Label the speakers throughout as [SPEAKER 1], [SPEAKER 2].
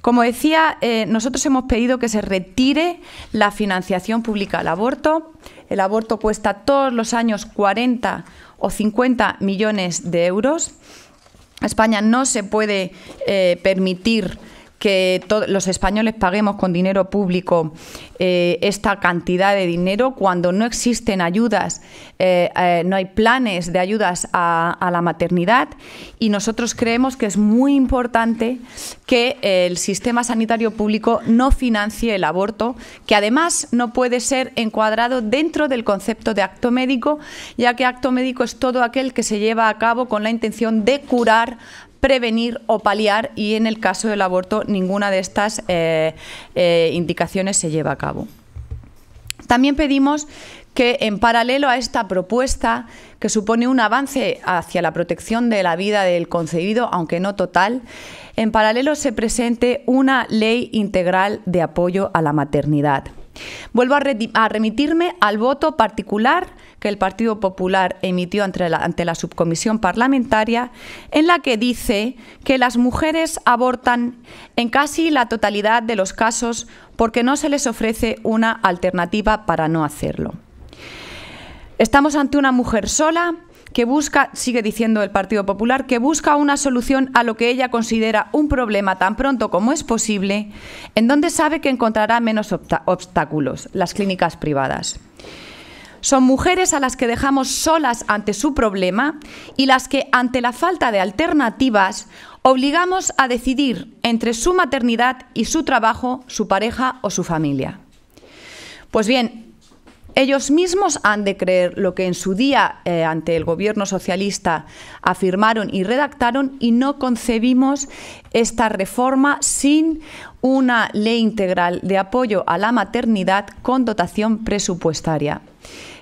[SPEAKER 1] Como decía, eh, nosotros hemos pedido que se retire la financiación pública al aborto. El aborto cuesta todos los años 40 o 50 millones de euros. España no se puede eh, permitir que los españoles paguemos con dinero público eh, esta cantidad de dinero cuando no existen ayudas, eh, eh, no hay planes de ayudas a, a, la maternidad y nosotros creemos que es muy importante que el sistema sanitario público no financie el aborto, que además no puede ser encuadrado dentro del concepto de acto médico, ya que acto médico es todo aquel que se lleva a cabo con la intención de curar prevenir o paliar y en el caso del aborto ninguna de estas eh, eh, indicaciones se lleva a cabo. También pedimos que en paralelo a esta propuesta, que supone un avance hacia la protección de la vida del concebido, aunque no total, en paralelo se presente una ley integral de apoyo a la maternidad. Vuelvo a, remitirme al voto particular que el Partido Popular emitió ante la, ante la subcomisión parlamentaria, en la que dice que las mujeres abortan en casi la totalidad de los casos porque no se les ofrece una alternativa para no hacerlo. Estamos ante una mujer sola, que busca, sigue diciendo el Partido Popular, que busca una solución a lo que ella considera un problema tan pronto como es posible, en donde sabe que encontrará menos obstáculos, las clínicas privadas son mujeres a las que dejamos solas ante su problema y las que, ante la falta de alternativas, obligamos a decidir entre su maternidad y su trabajo, su pareja o su familia. Pues bien, ellos mismos han de creer lo que en su día eh, ante el gobierno socialista afirmaron y redactaron y no concebimos esta reforma sin una ley integral de apoyo a la maternidad con dotación presupuestaria.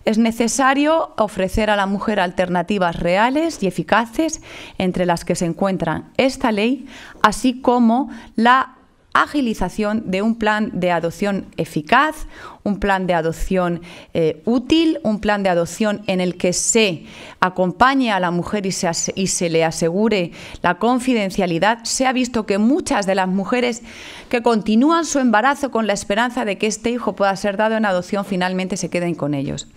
[SPEAKER 1] Es necesario ofrecer a la mujer alternativas reales y eficaces entre las que se encuentran esta ley, así como la agilización de un plan de adopción eficaz, un plan de adopción eh, útil, un plan de adopción en el que se acompañe a la mujer y se, y se le asegure la confidencialidad. Se ha visto que muchas de las mujeres que continúan su embarazo con la esperanza de que este hijo pueda ser dado en adopción finalmente se queden con ellos.